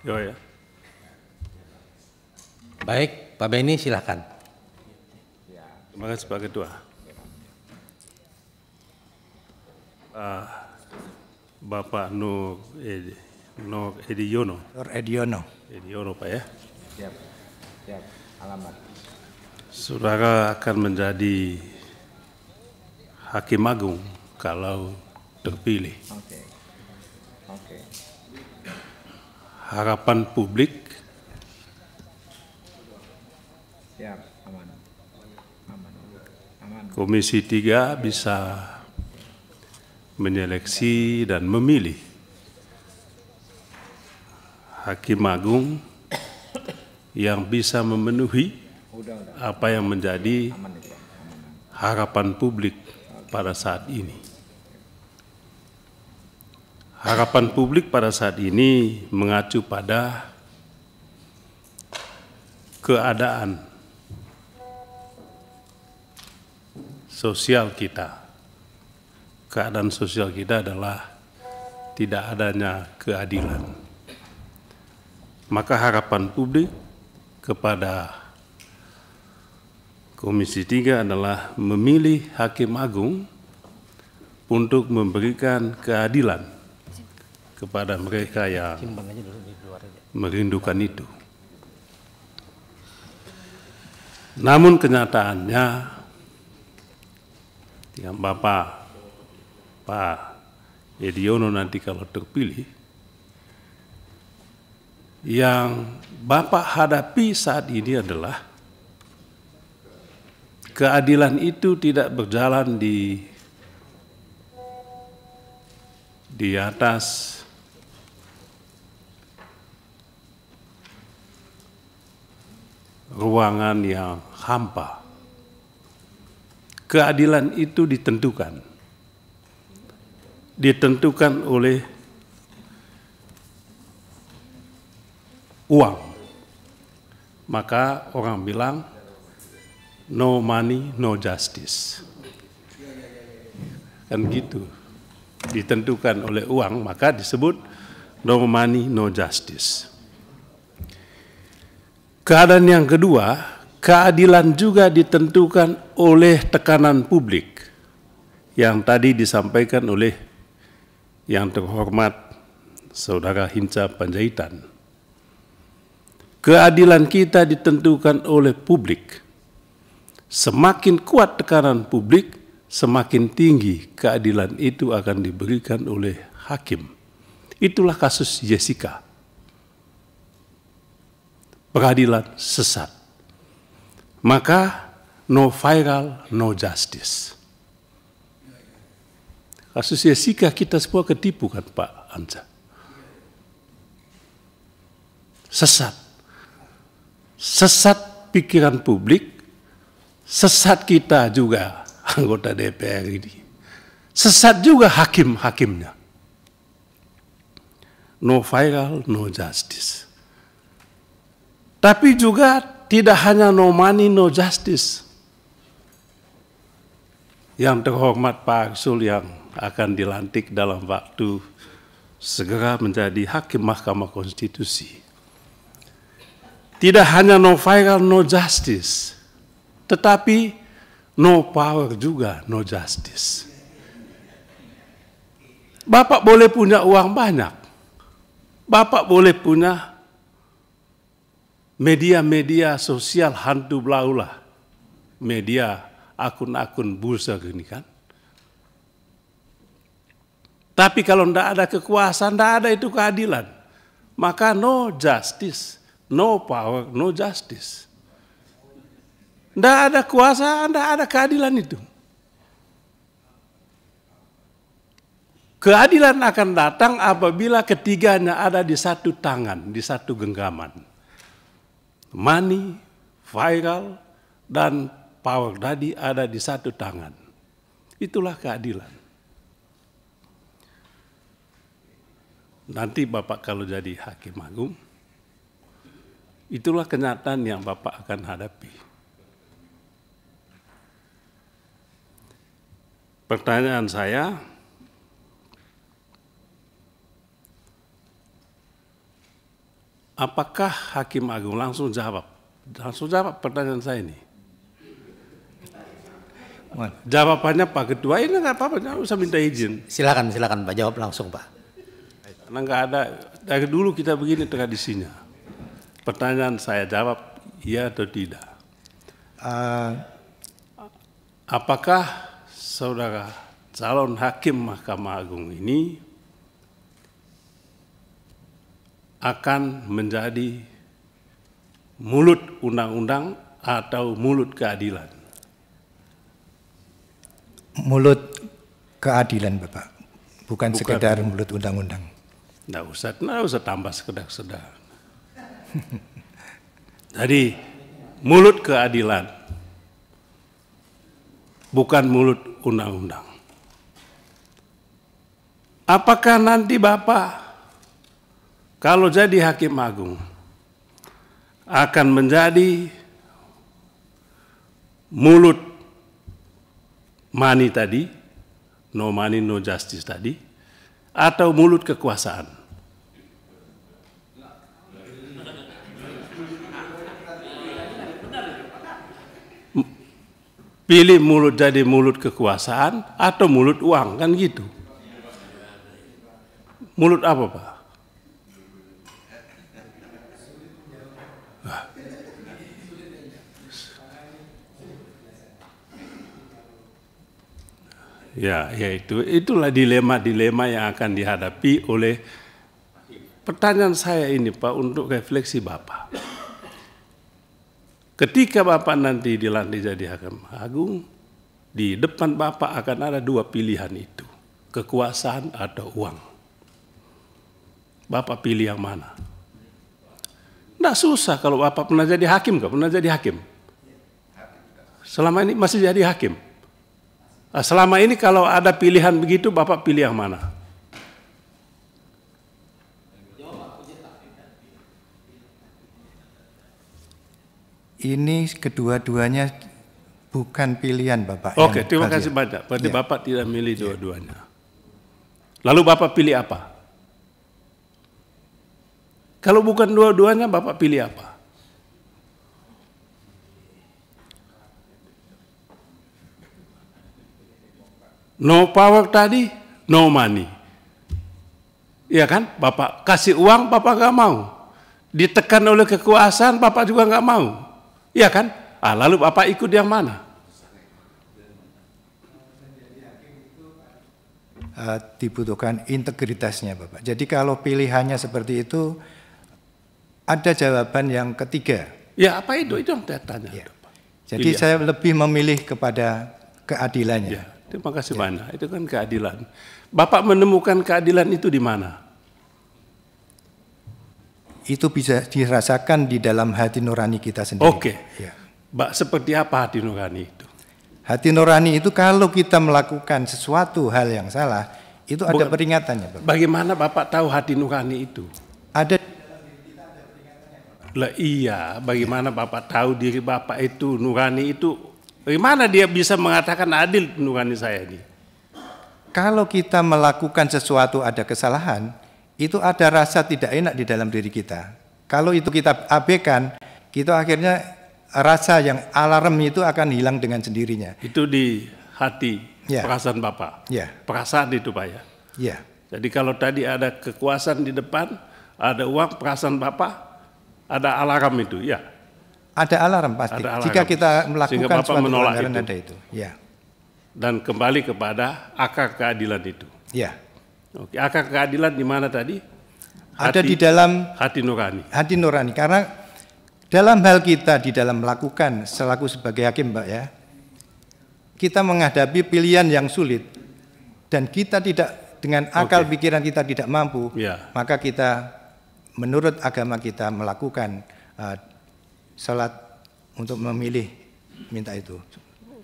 Yo ya. Baik, Pak Beni silakan. Terima kasih Pak Ketua. Uh, Bapak Nur Edi, Nur Yono. Nur Edi Yono, Pak ya. Siap, siap. Alamat. Saudara akan menjadi hakim agung kalau terpilih. Oke. Okay. Oke. Okay harapan publik. Ya, Komisi 3 bisa menyeleksi dan memilih Hakim Agung yang bisa memenuhi apa yang menjadi harapan publik pada saat ini harapan publik pada saat ini mengacu pada keadaan sosial kita. Keadaan sosial kita adalah tidak adanya keadilan. Maka harapan publik kepada Komisi 3 adalah memilih Hakim Agung untuk memberikan keadilan kepada mereka yang merindukan itu. Namun kenyataannya, dengan Bapak Pak Ediono nanti kalau terpilih, yang Bapak hadapi saat ini adalah keadilan itu tidak berjalan di di atas ruangan yang hampa. Keadilan itu ditentukan. Ditentukan oleh uang. Maka orang bilang, no money, no justice. Kan gitu. Ditentukan oleh uang, maka disebut no money, no justice. Keadaan yang kedua, keadilan juga ditentukan oleh tekanan publik yang tadi disampaikan oleh yang terhormat Saudara Hinca Panjaitan. Keadilan kita ditentukan oleh publik. Semakin kuat tekanan publik, semakin tinggi keadilan itu akan diberikan oleh hakim. Itulah kasus Jessica pengadilan sesat. Maka no viral, no justice. Kasus Jessica kita semua ketipu kan Pak Anca? Sesat. Sesat pikiran publik, sesat kita juga anggota DPR ini. Sesat juga hakim-hakimnya. No viral, no justice. Tapi juga tidak hanya no money, no justice. Yang terhormat Pak Aksul yang akan dilantik dalam waktu segera menjadi Hakim Mahkamah Konstitusi. Tidak hanya no viral, no justice, tetapi no power juga, no justice. Bapak boleh punya uang banyak, Bapak boleh punya media-media sosial hantu belaulah media akun-akun bursa gini kan. Tapi kalau tidak ada kekuasaan, tidak ada itu keadilan. Maka no justice, no power, no justice. Tidak ada kuasa, tidak ada keadilan itu. Keadilan akan datang apabila ketiganya ada di satu tangan, di satu genggaman money, viral, dan power tadi ada di satu tangan. Itulah keadilan. Nanti Bapak kalau jadi Hakim Agung, itulah kenyataan yang Bapak akan hadapi. Pertanyaan saya, Apakah Hakim Agung langsung jawab? Langsung jawab pertanyaan saya ini. Jawabannya Pak Ketua ini nggak apa-apa, nggak usah minta izin. Silakan, silakan Pak, jawab langsung Pak. Karena nggak ada dari dulu kita begini tradisinya. Pertanyaan saya jawab iya atau tidak. Uh, Apakah saudara calon hakim Mahkamah Agung ini akan menjadi mulut undang-undang atau mulut keadilan? Mulut keadilan, Bapak. Bukan, Bukan sekedar mulut undang-undang. Nggak usah, tidak usah tambah sekedar-sekedar. Jadi, mulut keadilan. Bukan mulut undang-undang. Apakah nanti Bapak kalau jadi hakim agung akan menjadi mulut mani tadi, no mani no justice tadi, atau mulut kekuasaan. Pilih mulut jadi mulut kekuasaan atau mulut uang, kan gitu. Mulut apa, Pak? Ya, yaitu itulah dilema-dilema yang akan dihadapi oleh pertanyaan saya ini Pak untuk refleksi Bapak. Ketika Bapak nanti dilantik jadi hakim agung, di depan Bapak akan ada dua pilihan itu, kekuasaan atau uang. Bapak pilih yang mana? Tidak susah kalau Bapak pernah jadi hakim, kan? pernah jadi hakim. Selama ini masih jadi hakim. Nah, selama ini kalau ada pilihan begitu, Bapak pilih yang mana? Ini kedua-duanya bukan pilihan Bapak. Oke, terima kasih ya. banyak. Berarti ya. Bapak tidak milih ya. dua-duanya. Lalu Bapak pilih apa? Kalau bukan dua-duanya, Bapak pilih apa? No power tadi, no money. Iya kan? Bapak kasih uang, Bapak gak mau. Ditekan oleh kekuasaan, Bapak juga gak mau. Iya kan? Ah, lalu Bapak ikut yang mana? Uh, dibutuhkan integritasnya Bapak. Jadi kalau pilihannya seperti itu, ada jawaban yang ketiga. Ya apa itu? Itu yang saya tanya. Ya. Jadi Pilihan. saya lebih memilih kepada keadilannya. Ya. Terima kasih ya. banyak. Itu kan keadilan. Bapak menemukan keadilan itu di mana? Itu bisa dirasakan di dalam hati nurani kita sendiri. Oke. Okay. Ya. Mbak, seperti apa hati nurani itu? Hati nurani itu kalau kita melakukan sesuatu hal yang salah, itu Bukan, ada peringatannya. Bapak. Bagaimana Bapak tahu hati nurani itu? Ada lah iya, bagaimana Bapak tahu diri Bapak itu nurani itu Bagaimana dia bisa mengatakan adil penuhannya saya ini? Kalau kita melakukan sesuatu ada kesalahan, itu ada rasa tidak enak di dalam diri kita. Kalau itu kita abaikan, kita akhirnya rasa yang alarm itu akan hilang dengan sendirinya. Itu di hati ya. perasaan Bapak. Ya. Perasaan itu Pak ya. ya. Jadi kalau tadi ada kekuasaan di depan, ada uang perasaan Bapak, ada alarm itu ya. Ada alarm pasti. Ada alarm. Jika kita melakukan suatu menolak itu. ada itu. Ya. Dan kembali kepada akar keadilan itu. Ya. Oke, akar keadilan di mana tadi? Hati, ada di dalam hati nurani. Hati nurani karena dalam hal kita di dalam melakukan selaku sebagai hakim, Mbak ya. Kita menghadapi pilihan yang sulit dan kita tidak dengan akal okay. pikiran kita tidak mampu, ya. maka kita menurut agama kita melakukan uh, salat untuk memilih minta itu.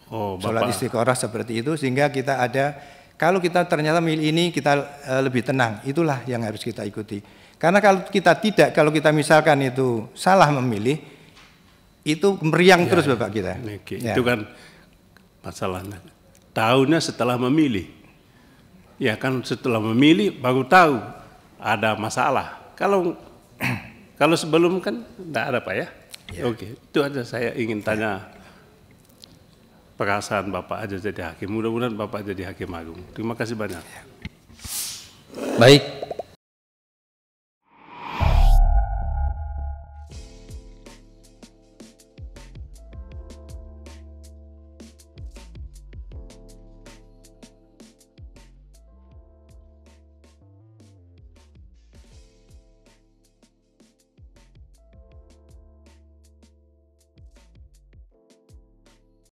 Oh, Bapak. Salat istiqorah seperti itu sehingga kita ada kalau kita ternyata milih ini kita eh, lebih tenang, itulah yang harus kita ikuti. Karena kalau kita tidak, kalau kita misalkan itu salah memilih, itu meriang ya, terus ya. bapak kita. Okay. Ya. Itu kan masalahnya. Tahunya setelah memilih, ya kan setelah memilih baru tahu ada masalah. Kalau kalau sebelum kan tidak ada pak ya. Ya. Oke, okay. itu aja saya ingin tanya perasaan Bapak aja jadi hakim. Mudah-mudahan Bapak jadi hakim agung. Terima kasih banyak. Baik,